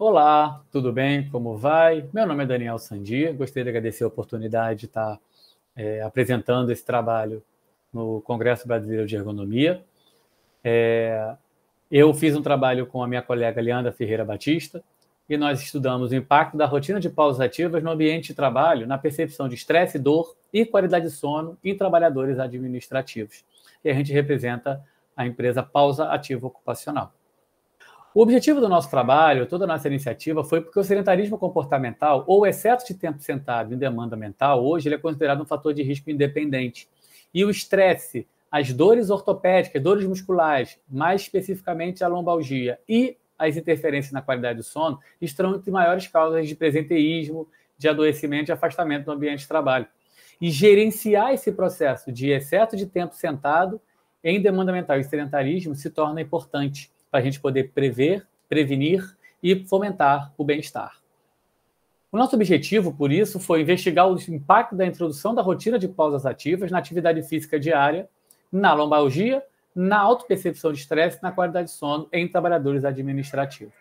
Olá, tudo bem? Como vai? Meu nome é Daniel Sandir, gostaria de agradecer a oportunidade de estar é, apresentando esse trabalho no Congresso Brasileiro de Ergonomia. É, eu fiz um trabalho com a minha colega Leandra Ferreira Batista e nós estudamos o impacto da rotina de pausas ativas no ambiente de trabalho, na percepção de estresse, dor e qualidade de sono em trabalhadores administrativos. E a gente representa a empresa Pausa Ativa Ocupacional. O objetivo do nosso trabalho, toda a nossa iniciativa, foi porque o sedentarismo comportamental, ou excesso de tempo sentado em demanda mental, hoje ele é considerado um fator de risco independente. E o estresse, as dores ortopédicas, dores musculares, mais especificamente a lombalgia e as interferências na qualidade do sono, estão entre maiores causas de presenteísmo, de adoecimento e afastamento do ambiente de trabalho. E gerenciar esse processo de excesso de tempo sentado em demanda mental e sedentarismo se torna importante para a gente poder prever, prevenir e fomentar o bem-estar. O nosso objetivo, por isso, foi investigar o impacto da introdução da rotina de pausas ativas na atividade física diária, na lombalgia, na autopercepção de estresse e na qualidade de sono em trabalhadores administrativos.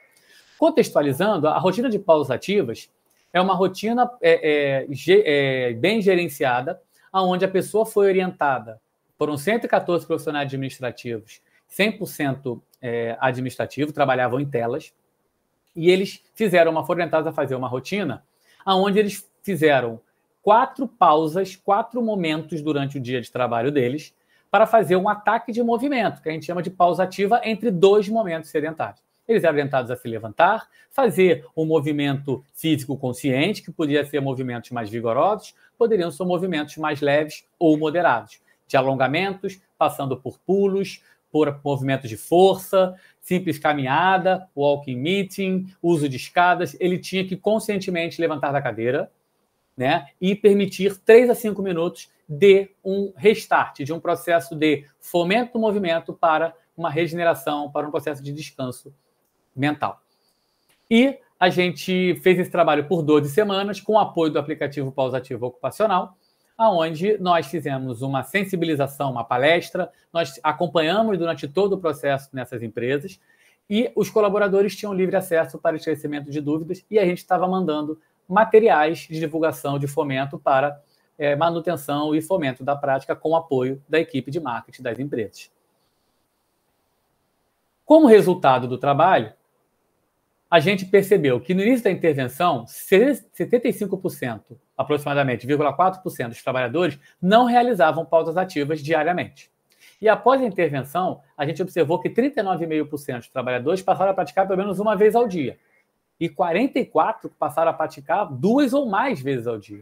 Contextualizando, a rotina de pausas ativas é uma rotina é, é, é, bem gerenciada, onde a pessoa foi orientada por um 114 profissionais administrativos, 100% é, administrativo, trabalhavam em telas, e eles fizeram uma, foram orientados a fazer uma rotina, aonde eles fizeram quatro pausas, quatro momentos durante o dia de trabalho deles, para fazer um ataque de movimento, que a gente chama de pausa ativa, entre dois momentos sedentários. Eles eram orientados a se levantar, fazer um movimento físico consciente, que podia ser movimentos mais vigorosos, poderiam ser movimentos mais leves ou moderados, de alongamentos, passando por pulos, por movimentos de força, simples caminhada, walking meeting, uso de escadas, ele tinha que conscientemente levantar da cadeira né, e permitir 3 a 5 minutos de um restart, de um processo de fomento do movimento para uma regeneração, para um processo de descanso mental. E a gente fez esse trabalho por 12 semanas, com o apoio do aplicativo Pausativo Ocupacional, aonde nós fizemos uma sensibilização, uma palestra, nós acompanhamos durante todo o processo nessas empresas e os colaboradores tinham livre acesso para esclarecimento de dúvidas e a gente estava mandando materiais de divulgação de fomento para é, manutenção e fomento da prática com apoio da equipe de marketing das empresas. Como resultado do trabalho, a gente percebeu que no início da intervenção, 75%, aproximadamente, 0,4% dos trabalhadores não realizavam pausas ativas diariamente. E após a intervenção, a gente observou que 39,5% dos trabalhadores passaram a praticar pelo menos uma vez ao dia. E 44% passaram a praticar duas ou mais vezes ao dia,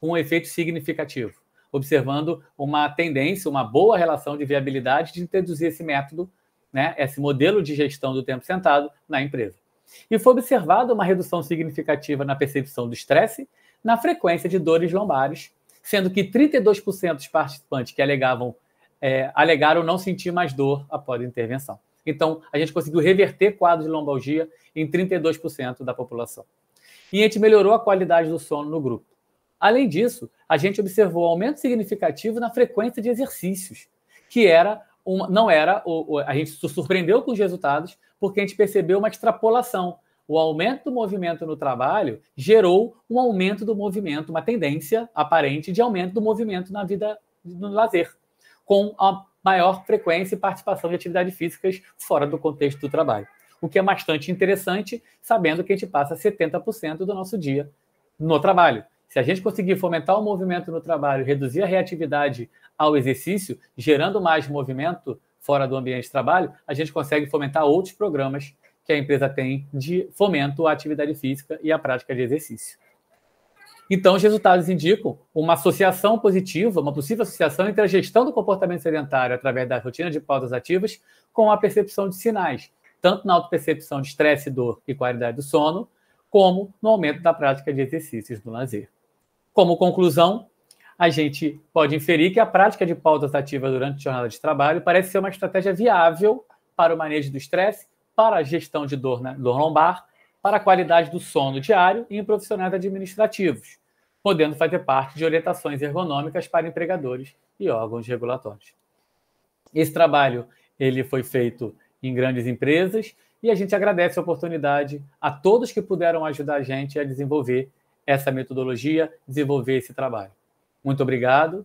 com um efeito significativo, observando uma tendência, uma boa relação de viabilidade de introduzir esse método, né, esse modelo de gestão do tempo sentado na empresa. E foi observada uma redução significativa na percepção do estresse, na frequência de dores lombares, sendo que 32% dos participantes que alegavam, é, alegaram não sentir mais dor após a intervenção. Então, a gente conseguiu reverter quadros de lombalgia em 32% da população. E a gente melhorou a qualidade do sono no grupo. Além disso, a gente observou aumento significativo na frequência de exercícios, que era uma, não era, o, o, a gente se surpreendeu com os resultados porque a gente percebeu uma extrapolação. O aumento do movimento no trabalho gerou um aumento do movimento, uma tendência aparente de aumento do movimento na vida no lazer, com a maior frequência e participação de atividades físicas fora do contexto do trabalho. O que é bastante interessante, sabendo que a gente passa 70% do nosso dia no trabalho. Se a gente conseguir fomentar o movimento no trabalho, reduzir a reatividade ao exercício, gerando mais movimento fora do ambiente de trabalho, a gente consegue fomentar outros programas que a empresa tem de fomento à atividade física e à prática de exercício. Então, os resultados indicam uma associação positiva, uma possível associação entre a gestão do comportamento sedentário através da rotina de pausas ativas com a percepção de sinais, tanto na autopercepção de estresse, dor e qualidade do sono, como no aumento da prática de exercícios no lazer. Como conclusão, a gente pode inferir que a prática de pautas ativas durante a jornada de trabalho parece ser uma estratégia viável para o manejo do estresse, para a gestão de dor, né, dor lombar, para a qualidade do sono diário e em profissionais administrativos, podendo fazer parte de orientações ergonômicas para empregadores e órgãos regulatórios. Esse trabalho ele foi feito em grandes empresas e a gente agradece a oportunidade a todos que puderam ajudar a gente a desenvolver essa metodologia, desenvolver esse trabalho. Muito obrigado